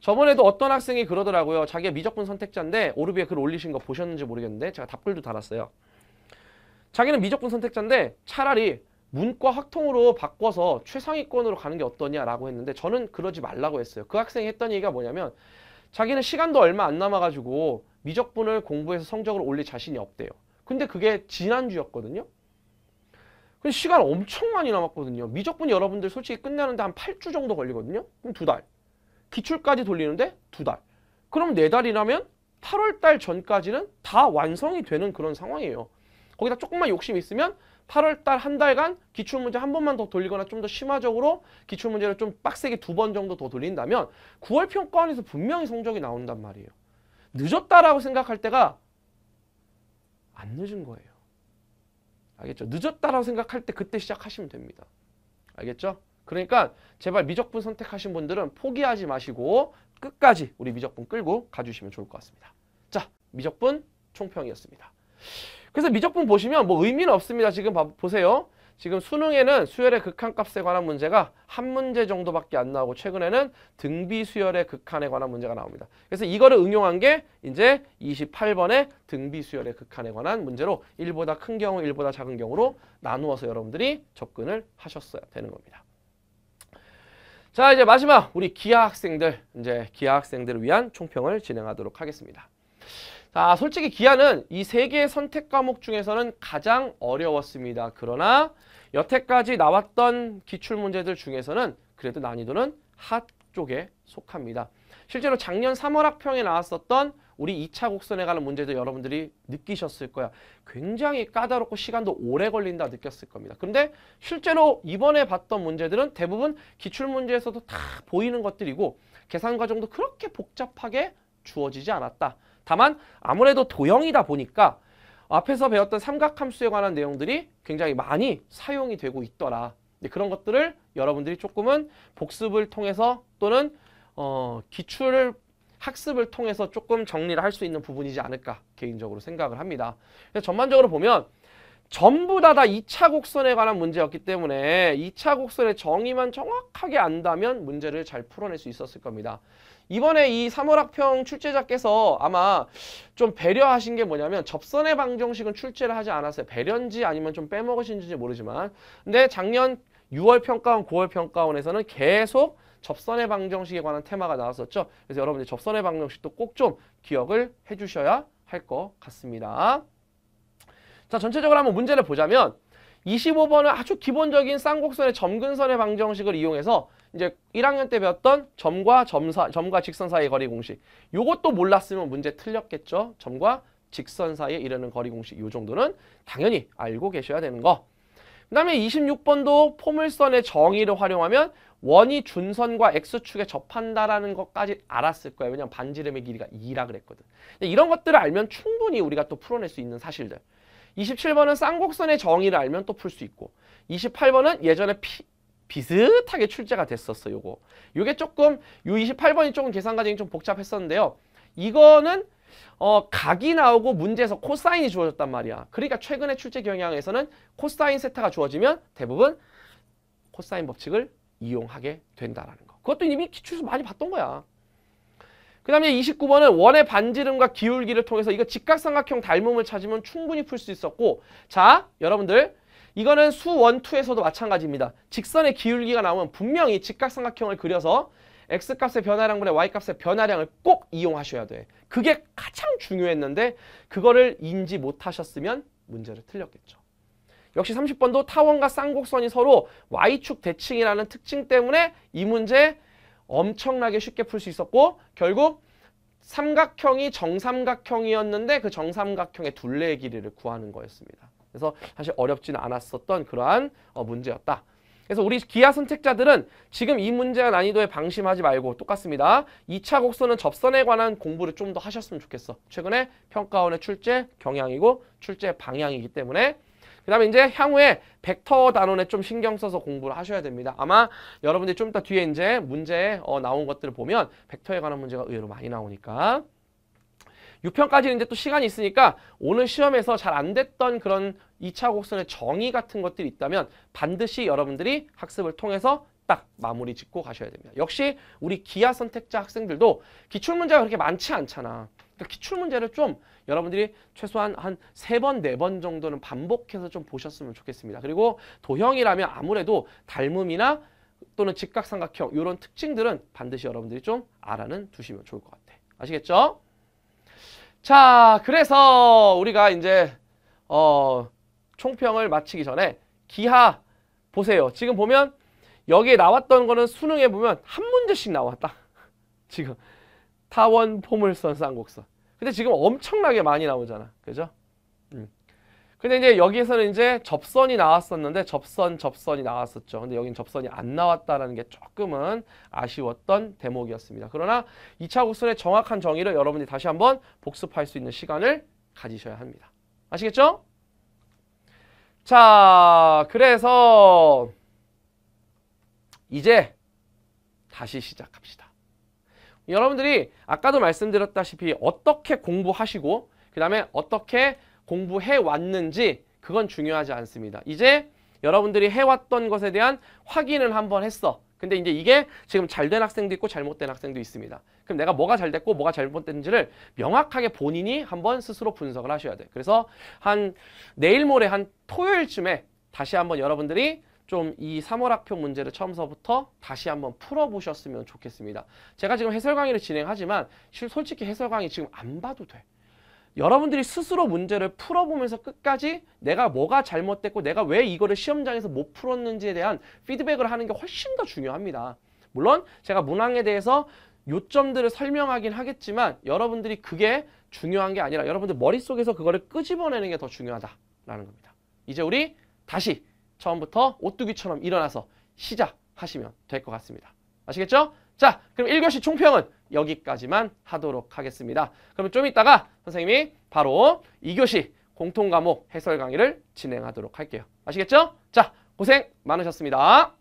저번에도 어떤 학생이 그러더라고요. 자기가 미적분 선택자인데 오르비에 글 올리신 거 보셨는지 모르겠는데 제가 답글도 달았어요. 자기는 미적분 선택자인데 차라리 문과 학통으로 바꿔서 최상위권으로 가는 게 어떠냐라고 했는데 저는 그러지 말라고 했어요. 그 학생이 했던 얘기가 뭐냐면 자기는 시간도 얼마 안 남아가지고 미적분을 공부해서 성적을 올릴 자신이 없대요. 근데 그게 지난주였거든요. 시간 엄청 많이 남았거든요. 미적분 여러분들 솔직히 끝내는데 한 8주 정도 걸리거든요. 그럼 두 달. 기출까지 돌리는데 두 달. 그럼 네 달이라면 8월 달 전까지는 다 완성이 되는 그런 상황이에요. 거기다 조금만 욕심 있으면 8월 달 한 달간 기출문제 한 번만 더 돌리거나 좀 더 심화적으로 기출문제를 좀 빡세게 두 번 정도 더 돌린다면 9월 평가원에서 분명히 성적이 나온단 말이에요. 늦었다라고 생각할 때가 안 늦은 거예요. 알겠죠? 늦었다라고 생각할 때 그때 시작하시면 됩니다. 알겠죠? 그러니까 제발 미적분 선택하신 분들은 포기하지 마시고 끝까지 우리 미적분 끌고 가주시면 좋을 것 같습니다. 자, 미적분 총평이었습니다. 그래서 미적분 보시면 뭐 의미는 없습니다. 지금 봐, 보세요. 지금 수능에는 수열의 극한값에 관한 문제가 한 문제 정도밖에 안 나오고 최근에는 등비 수열의 극한에 관한 문제가 나옵니다. 그래서 이거를 응용한 게 이제 28번의 등비 수열의 극한에 관한 문제로 1보다 큰 경우, 1보다 작은 경우로 나누어서 여러분들이 접근을 하셨어야 되는 겁니다. 자 이제 마지막 우리 기아 학생들 이제 기아 학생들을 위한 총평을 진행하도록 하겠습니다. 자 솔직히 기아는 이 세 개의 선택 과목 중에서는 가장 어려웠습니다. 그러나 여태까지 나왔던 기출문제들 중에서는 그래도 난이도는 핫 쪽에 속합니다. 실제로 작년 3월 학평에 나왔었던 우리 2차 곡선에 관한 문제도 여러분들이 느끼셨을 거야. 굉장히 까다롭고 시간도 오래 걸린다 느꼈을 겁니다. 근데 실제로 이번에 봤던 문제들은 대부분 기출문제에서도 다 보이는 것들이고 계산 과정도 그렇게 복잡하게 주어지지 않았다. 다만 아무래도 도형이다 보니까 앞에서 배웠던 삼각함수에 관한 내용들이 굉장히 많이 사용이 되고 있더라. 네, 그런 것들을 여러분들이 조금은 복습을 통해서 또는 어, 기출을 학습을 통해서 조금 정리를 할 수 있는 부분이지 않을까 개인적으로 생각을 합니다. 전반적으로 보면 전부 다다 2차 곡선에 관한 문제였기 때문에 2차 곡선의 정의만 정확하게 안다면 문제를 잘 풀어낼 수 있었을 겁니다. 이번에 이 3월 학평 출제자께서 아마 좀 배려하신 게 뭐냐면 접선의 방정식은 출제를 하지 않았어요. 배려인지 아니면 좀 빼먹으신지 모르지만 근데 작년 6월 평가원, 9월 평가원에서는 계속 접선의 방정식에 관한 테마가 나왔었죠. 그래서 여러분들 접선의 방정식도 꼭 좀 기억을 해주셔야 할 것 같습니다. 자, 전체적으로 한번 문제를 보자면 25번은 아주 기본적인 쌍곡선의 점근선의 방정식을 이용해서 이제 1학년 때 배웠던 점과 점사, 점과 직선 사이의 거리 공식. 요것도 몰랐으면 문제 틀렸겠죠. 점과 직선 사이에 이르는 거리 공식 요 정도는 당연히 알고 계셔야 되는 거. 그 다음에 26번도 포물선의 정의를 활용하면 원이 준선과 X축에 접한다라는 것까지 알았을 거예요. 왜냐면 반지름의 길이가 2라 그랬거든. 이런 것들을 알면 충분히 우리가 또 풀어낼 수 있는 사실들. 27번은 쌍곡선의 정의를 알면 또 풀 수 있고 28번은 예전에 피, 비슷하게 출제가 됐었어요. 거 요게 조금 요 28번이 조금 계산 과정이 좀 복잡했었는데요. 이거는 어, 각이 나오고 문제에서 코사인이 주어졌단 말이야. 그러니까 최근의 출제 경향에서는 코사인 세타가 주어지면 대부분 코사인 법칙을 이용하게 된다라는 거. 그것도 이미 기출에서 많이 봤던 거야. 그 다음에 29번은 원의 반지름과 기울기를 통해서 이거 직각삼각형 닮음을 찾으면 충분히 풀 수 있었고 자 여러분들 이거는 수원투에서도 마찬가지입니다. 직선의 기울기가 나오면 분명히 직각삼각형을 그려서 x값의 변화량분의 y값의 변화량을 꼭 이용하셔야 돼. 그게 가장 중요했는데 그거를 인지 못하셨으면 문제를 틀렸겠죠. 역시 30번도 타원과 쌍곡선이 서로 y축 대칭이라는 특징 때문에 이 문제 엄청나게 쉽게 풀 수 있었고 결국 삼각형이 정삼각형이었는데 그 정삼각형의 둘레의 길이를 구하는 거였습니다. 그래서 사실 어렵지는 않았었던 그러한 어, 문제였다. 그래서 우리 기아 선택자들은 지금 이 문제와 난이도에 방심하지 말고 똑같습니다. 2차 곡선은 접선에 관한 공부를 좀 더 하셨으면 좋겠어. 최근에 평가원의 출제 경향이고 출제 방향이기 때문에 그 다음에 이제 향후에 벡터 단원에 좀 신경 써서 공부를 하셔야 됩니다. 아마 여러분들이 좀 이따 뒤에 이제 문제에 어, 나온 것들을 보면 벡터에 관한 문제가 의외로 많이 나오니까 6편까지는 이제 또 시간이 있으니까 오늘 시험에서 잘 안 됐던 그런 2차 곡선의 정의 같은 것들이 있다면 반드시 여러분들이 학습을 통해서 딱 마무리 짓고 가셔야 됩니다. 역시 우리 기아 선택자 학생들도 기출문제가 그렇게 많지 않잖아. 그러니까 기출문제를 좀 여러분들이 최소한 한 세 번 네번 네 정도는 반복해서 좀 보셨으면 좋겠습니다. 그리고 도형이라면 아무래도 닮음이나 또는 직각삼각형 이런 특징들은 반드시 여러분들이 좀 알아는 두시면 좋을 것 같아요. 아시겠죠? 자, 그래서 우리가 이제 어, 총평을 마치기 전에 기하 보세요. 지금 보면 여기에 나왔던 거는 수능에 보면 한 문제씩 나왔다. 지금 타원, 포물선, 쌍곡선. 근데 지금 엄청나게 많이 나오잖아. 그죠? 음. 근데 이제 여기에서는 이제 접선이 나왔었는데 접선 접선이 나왔었죠. 근데 여긴 접선이 안 나왔다라는 게 조금은 아쉬웠던 대목이었습니다. 그러나 2차 곡선의 정확한 정의를 여러분이 다시 한번 복습할 수 있는 시간을 가지셔야 합니다. 아시겠죠? 자, 그래서 이제 다시 시작합시다. 여러분들이 아까도 말씀드렸다시피 어떻게 공부하시고 그 다음에 어떻게 공부해 왔는지 그건 중요하지 않습니다. 이제 여러분들이 해왔던 것에 대한 확인을 한번 했어. 근데 이제 이게 지금 잘 된 학생도 있고 잘못된 학생도 있습니다. 그럼 내가 뭐가 잘 됐고 뭐가 잘못된지를 명확하게 본인이 한번 스스로 분석을 하셔야 돼. 그래서 한 내일 모레 한 토요일쯤에 다시 한번 여러분들이 좀 이 3월 학평 문제를 처음서부터 다시 한번 풀어보셨으면 좋겠습니다. 제가 지금 해설 강의를 진행하지만 솔직히 해설 강의 지금 안 봐도 돼. 여러분들이 스스로 문제를 풀어보면서 끝까지 내가 뭐가 잘못됐고 내가 왜 이거를 시험장에서 못 풀었는지에 대한 피드백을 하는 게 훨씬 더 중요합니다. 물론 제가 문항에 대해서 요점들을 설명하긴 하겠지만 여러분들이 그게 중요한 게 아니라 여러분들 머릿속에서 그거를 끄집어내는 게 더 중요하다라는 겁니다. 이제 우리 다시 처음부터 오뚜기처럼 일어나서 시작하시면 될 것 같습니다. 아시겠죠? 자, 그럼 1교시 총평은 여기까지만 하도록 하겠습니다. 그러면 좀 이따가 선생님이 바로 이교시 공통과목 해설 강의를 진행하도록 할게요. 아시겠죠? 자, 고생 많으셨습니다.